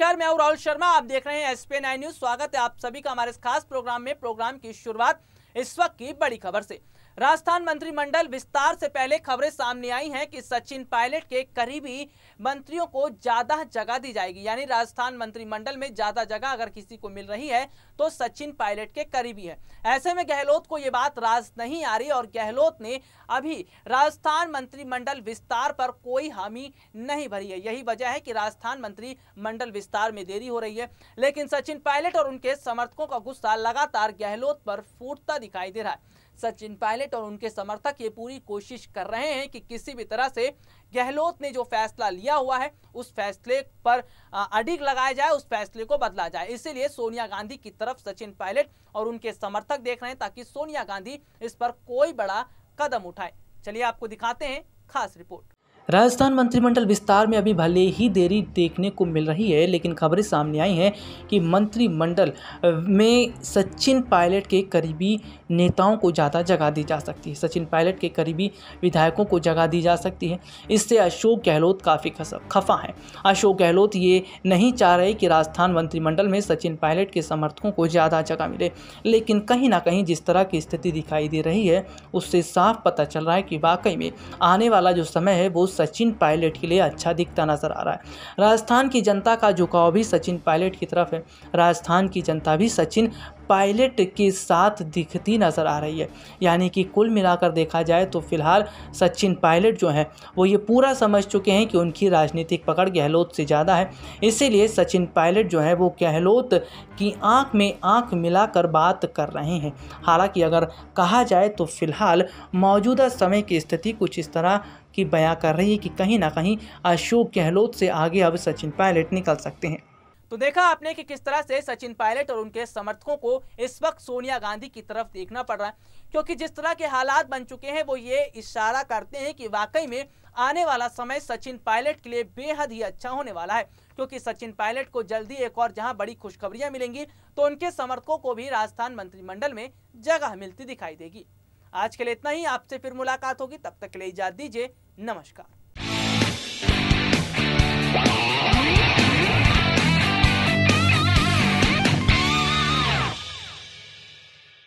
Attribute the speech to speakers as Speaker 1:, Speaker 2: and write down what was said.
Speaker 1: नमस्कार मैं हूं राहुल शर्मा आप देख रहे हैं एसपी नाइन न्यूज स्वागत है आप सभी का हमारे इस खास प्रोग्राम में प्रोग्राम की शुरुआत इस वक्त की बड़ी खबर से राजस्थान मंत्रिमंडल विस्तार से पहले खबरें सामने आई हैं कि सचिन पायलट के करीबी मंत्रियों को ज्यादा जगह दी जाएगी यानी राजस्थान मंत्रिमंडल में ज्यादा जगह अगर किसी को मिल रही है तो सचिन पायलट के करीबी है ऐसे में गहलोत को ये बात राज नहीं आ रही और गहलोत ने अभी राजस्थान मंत्रिमंडल विस्तार पर कोई हामी नहीं भरी है यही वजह है कि राजस्थान मंत्रिमंडल विस्तार में देरी हो रही है लेकिन सचिन पायलट और उनके समर्थकों का गुस्सा लगातार गहलोत पर फूटता दिखाई दे रहा है सचिन पायलट और उनके समर्थक ये पूरी कोशिश कर रहे हैं कि किसी भी तरह से गहलोत ने जो फैसला लिया हुआ है उस फैसले पर अडिग लगाया जाए उस फैसले को बदला जाए इसीलिए सोनिया गांधी की तरफ सचिन पायलट और उनके समर्थक देख रहे हैं ताकि सोनिया गांधी इस पर कोई बड़ा कदम उठाए चलिए आपको दिखाते हैं खास रिपोर्ट राजस्थान मंत्रिमंडल विस्तार में अभी भले ही देरी देखने को मिल रही है लेकिन खबरें सामने आई हैं कि मंत्रिमंडल में सचिन पायलट के करीबी नेताओं को ज़्यादा जगह दी जा सकती है सचिन पायलट के करीबी विधायकों को जगह दी जा सकती है इससे अशोक गहलोत काफ़ी खफा हैं अशोक गहलोत ये नहीं चाह रहे कि राजस्थान मंत्रिमंडल में सचिन पायलट के समर्थकों को ज़्यादा जगह मिले लेकिन कहीं ना कहीं जिस तरह की स्थिति दिखाई दे रही है उससे साफ पता चल रहा है कि वाकई में आने वाला जो समय है वो सचिन पायलट के लिए अच्छा दिखता नजर आ रहा है राजस्थान की जनता का झुकाव भी सचिन पायलट की तरफ है राजस्थान की जनता भी सचिन पायलट के साथ दिखती नज़र आ रही है यानी कि कुल मिलाकर देखा जाए तो फिलहाल सचिन पायलट जो हैं वो ये पूरा समझ चुके हैं कि उनकी राजनीतिक पकड़ गहलोत से ज़्यादा है इसीलिए सचिन पायलट जो है वो गहलोत की आंख में आंख मिलाकर बात कर रहे हैं हालांकि अगर कहा जाए तो फिलहाल मौजूदा समय की स्थिति कुछ इस तरह की बयां कर रही है कि कहीं ना कहीं अशोक गहलोत से आगे अब सचिन पायलट निकल सकते हैं तो देखा आपने कि किस तरह से सचिन पायलट और उनके समर्थकों को इस वक्त सोनिया गांधी की तरफ देखना पड़ रहा है क्योंकि जिस तरह के हालात बन चुके हैं वो ये इशारा करते हैं कि वाकई में आने वाला समय सचिन पायलट के लिए बेहद ही अच्छा होने वाला है क्योंकि सचिन पायलट को जल्दी एक और जहां बड़ी खुशखबरियां मिलेंगी तो उनके समर्थकों को भी राजस्थान मंत्रिमंडल में जगह मिलती दिखाई देगी आज के लिए इतना ही आपसे फिर मुलाकात होगी तब तक के लिए इजाजत दीजिए नमस्कार